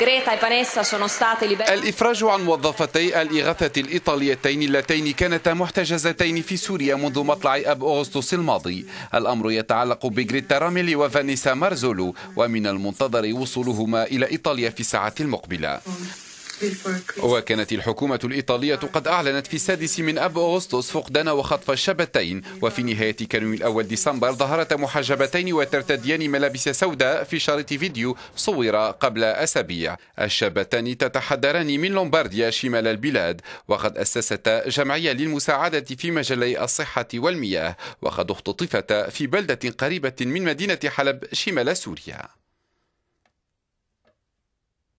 E الإفراج عن موظفتي الإغاثة الإيطاليتين اللتين كانتا محتجزتين في سوريا منذ مطلع أب أغسطس الماضي الأمر يتعلق بغريتا راميلي وفانيسا مارزولو ومن المنتظر وصولهما إلى إيطاليا في الساعات المقبلة وكانت الحكومة الإيطالية قد أعلنت في السادس من أب أغسطس فقدان وخطف الشبتين وفي نهاية كانون الأول ديسمبر ظهرت محجبتين وترتديان ملابس سوداء في شريط فيديو صور قبل أسابيع الشابتان تتحدران من لومبارديا شمال البلاد وقد أسست جمعية للمساعدة في مجالي الصحة والمياه وقد اختطفت في بلدة قريبة من مدينة حلب شمال سوريا